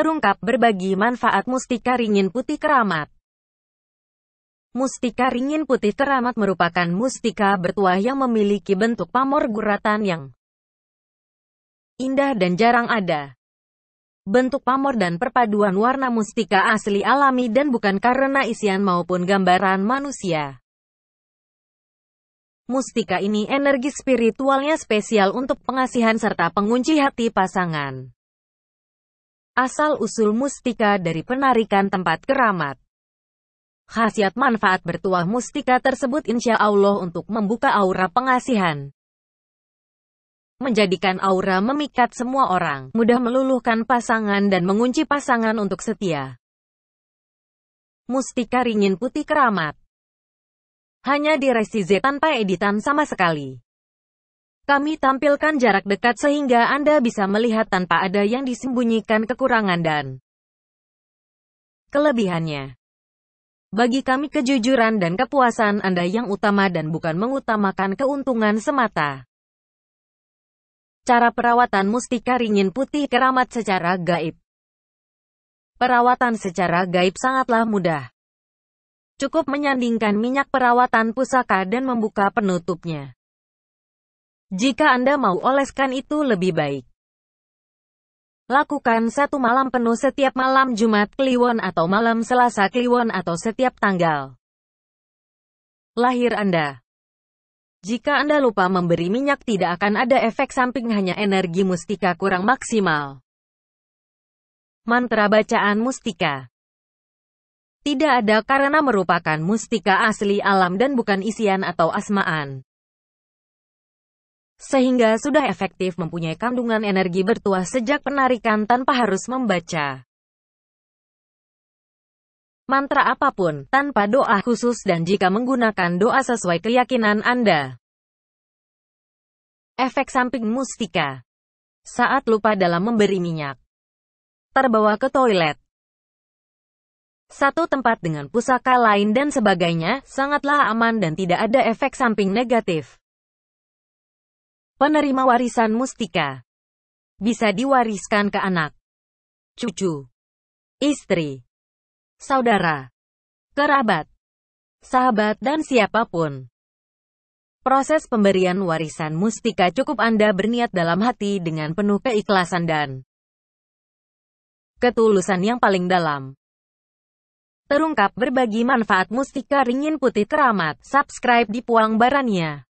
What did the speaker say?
terungkap berbagi manfaat mustika ringin putih keramat. Mustika ringin putih keramat merupakan mustika bertuah yang memiliki bentuk pamor guratan yang indah dan jarang ada. Bentuk pamor dan perpaduan warna mustika asli alami dan bukan karena isian maupun gambaran manusia. Mustika ini energi spiritualnya spesial untuk pengasihan serta pengunci hati pasangan asal-usul mustika dari penarikan tempat keramat. Khasiat manfaat bertuah mustika tersebut insya Allah untuk membuka aura pengasihan. Menjadikan aura memikat semua orang, mudah meluluhkan pasangan dan mengunci pasangan untuk setia. Mustika ringin putih keramat. Hanya di resize tanpa editan sama sekali. Kami tampilkan jarak dekat sehingga Anda bisa melihat tanpa ada yang disembunyikan kekurangan dan kelebihannya. Bagi kami kejujuran dan kepuasan Anda yang utama dan bukan mengutamakan keuntungan semata. Cara perawatan mustika ringin putih keramat secara gaib. Perawatan secara gaib sangatlah mudah. Cukup menyandingkan minyak perawatan pusaka dan membuka penutupnya. Jika Anda mau oleskan itu lebih baik. Lakukan satu malam penuh setiap malam Jumat Kliwon atau malam Selasa Kliwon atau setiap tanggal lahir Anda. Jika Anda lupa memberi minyak tidak akan ada efek samping hanya energi mustika kurang maksimal. Mantra bacaan mustika Tidak ada karena merupakan mustika asli alam dan bukan isian atau asmaan sehingga sudah efektif mempunyai kandungan energi bertuah sejak penarikan tanpa harus membaca mantra apapun, tanpa doa khusus dan jika menggunakan doa sesuai keyakinan Anda. Efek samping mustika Saat lupa dalam memberi minyak Terbawa ke toilet satu tempat dengan pusaka lain dan sebagainya, sangatlah aman dan tidak ada efek samping negatif. Penerima warisan mustika bisa diwariskan ke anak, cucu, istri, saudara, kerabat, sahabat dan siapapun. Proses pemberian warisan mustika cukup Anda berniat dalam hati dengan penuh keikhlasan dan ketulusan yang paling dalam. Terungkap berbagi manfaat mustika ringin putih keramat. Subscribe di Puang Barania.